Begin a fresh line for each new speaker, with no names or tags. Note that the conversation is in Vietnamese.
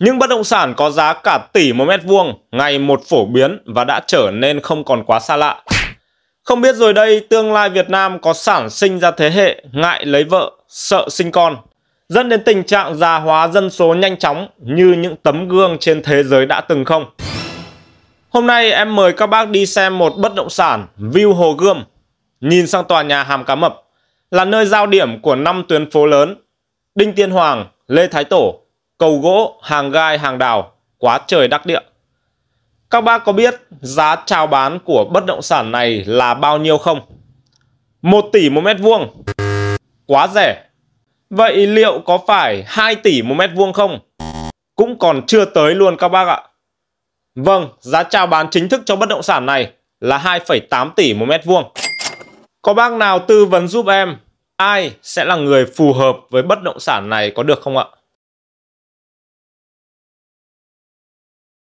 Nhưng bất động sản có giá cả tỷ một mét vuông ngày một phổ biến và đã trở nên không còn quá xa lạ. Không biết rồi đây tương lai Việt Nam có sản sinh ra thế hệ ngại lấy vợ, sợ sinh con, dẫn đến tình trạng già hóa dân số nhanh chóng như những tấm gương trên thế giới đã từng không. Hôm nay em mời các bác đi xem một bất động sản view Hồ Gươm, nhìn sang tòa nhà Hàm Cá Mập, là nơi giao điểm của năm tuyến phố lớn Đinh Tiên Hoàng, Lê Thái Tổ, cầu gỗ, hàng gai, hàng đào, quá trời đắc địa. Các bác có biết giá chào bán của bất động sản này là bao nhiêu không? 1 tỷ một mét vuông. Quá rẻ. Vậy liệu có phải 2 tỷ một mét vuông không? Cũng còn chưa tới luôn các bác ạ. Vâng, giá chào bán chính thức cho bất động sản này là 2,8 tỷ một mét vuông. Có bác nào tư vấn giúp em ai sẽ là người phù hợp với bất động sản này có được không ạ?